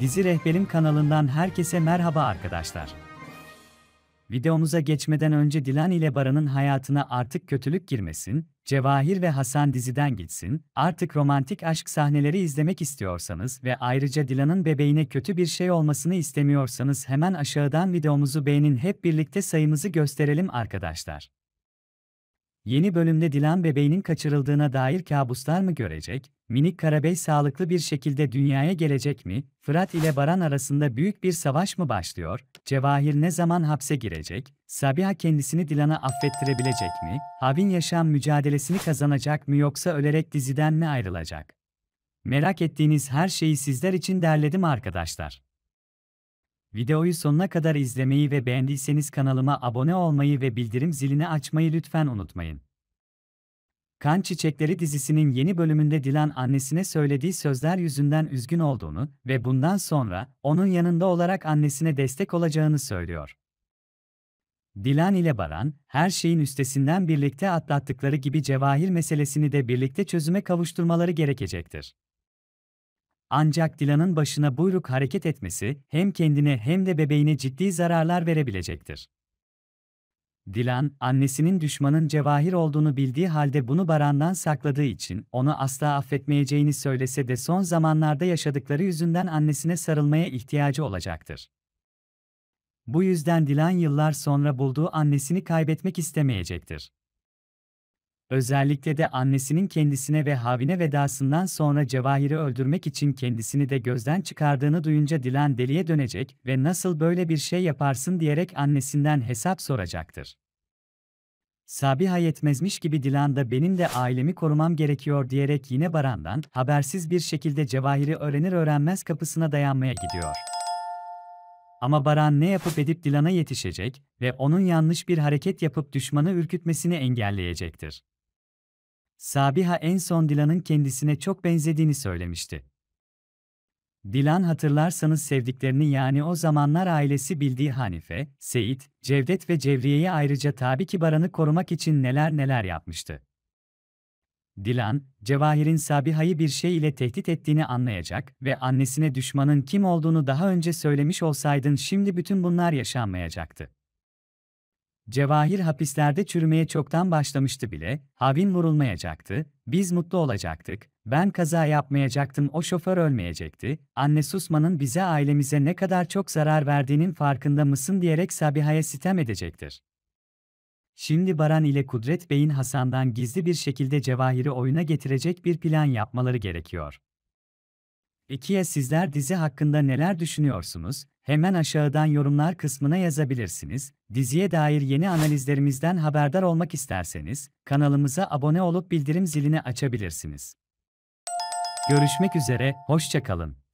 Dizi Rehberim kanalından herkese merhaba arkadaşlar. Videomuza geçmeden önce Dilan ile Baran'ın hayatına artık kötülük girmesin, Cevahir ve Hasan diziden gitsin, artık romantik aşk sahneleri izlemek istiyorsanız ve ayrıca Dilan'ın bebeğine kötü bir şey olmasını istemiyorsanız hemen aşağıdan videomuzu beğenin hep birlikte sayımızı gösterelim arkadaşlar. Yeni bölümde Dilan bebeğinin kaçırıldığına dair kabuslar mı görecek, minik Karabey sağlıklı bir şekilde dünyaya gelecek mi, Fırat ile Baran arasında büyük bir savaş mı başlıyor, Cevahir ne zaman hapse girecek, Sabiha kendisini Dilan'a affettirebilecek mi, Havin yaşam mücadelesini kazanacak mı yoksa ölerek diziden mi ayrılacak? Merak ettiğiniz her şeyi sizler için derledim arkadaşlar. Videoyu sonuna kadar izlemeyi ve beğendiyseniz kanalıma abone olmayı ve bildirim zilini açmayı lütfen unutmayın. Kan Çiçekleri dizisinin yeni bölümünde Dilan annesine söylediği sözler yüzünden üzgün olduğunu ve bundan sonra onun yanında olarak annesine destek olacağını söylüyor. Dilan ile Baran, her şeyin üstesinden birlikte atlattıkları gibi cevahir meselesini de birlikte çözüme kavuşturmaları gerekecektir. Ancak Dilan'ın başına buyruk hareket etmesi hem kendine hem de bebeğine ciddi zararlar verebilecektir. Dilan, annesinin düşmanın Cevahir olduğunu bildiği halde bunu Baran'dan sakladığı için onu asla affetmeyeceğini söylese de son zamanlarda yaşadıkları yüzünden annesine sarılmaya ihtiyacı olacaktır. Bu yüzden Dilan yıllar sonra bulduğu annesini kaybetmek istemeyecektir. Özellikle de annesinin kendisine ve Havin'e vedasından sonra Cevahir'i öldürmek için kendisini de gözden çıkardığını duyunca Dilan deliye dönecek ve nasıl böyle bir şey yaparsın diyerek annesinden hesap soracaktır. Sabiha yetmezmiş gibi Dilan da benim de ailemi korumam gerekiyor diyerek yine Baran'dan habersiz bir şekilde Cevahir'i öğrenir öğrenmez kapısına dayanmaya gidiyor. Ama Baran ne yapıp edip Dilan'a yetişecek ve onun yanlış bir hareket yapıp düşmanı ürkütmesini engelleyecektir. Sabiha en son Dilan'ın kendisine çok benzediğini söylemişti. Dilan hatırlarsanız sevdiklerini yani o zamanlar ailesi bildiği Hanife, Seyit, Cevdet ve Cevriye'yi ayrıca tabi ki Baran'ı korumak için neler neler yapmıştı. Dilan, Cevahir'in Sabiha'yı bir şey ile tehdit ettiğini anlayacak ve annesine düşmanın kim olduğunu daha önce söylemiş olsaydın şimdi bütün bunlar yaşanmayacaktı. Cevahir hapislerde çürümeye çoktan başlamıştı bile, Havin vurulmayacaktı, biz mutlu olacaktık, ben kaza yapmayacaktım o şoför ölmeyecekti, anne Susman'ın bize ailemize ne kadar çok zarar verdiğinin farkında mısın diyerek Sabiha'ya sitem edecektir. Şimdi Baran ile Kudret Bey'in Hasan'dan gizli bir şekilde Cevahir'i oyuna getirecek bir plan yapmaları gerekiyor. İkiye sizler dizi hakkında neler düşünüyorsunuz? Hemen aşağıdan yorumlar kısmına yazabilirsiniz. Diziye dair yeni analizlerimizden haberdar olmak isterseniz kanalımıza abone olup bildirim zilini açabilirsiniz. Görüşmek üzere, hoşçakalın.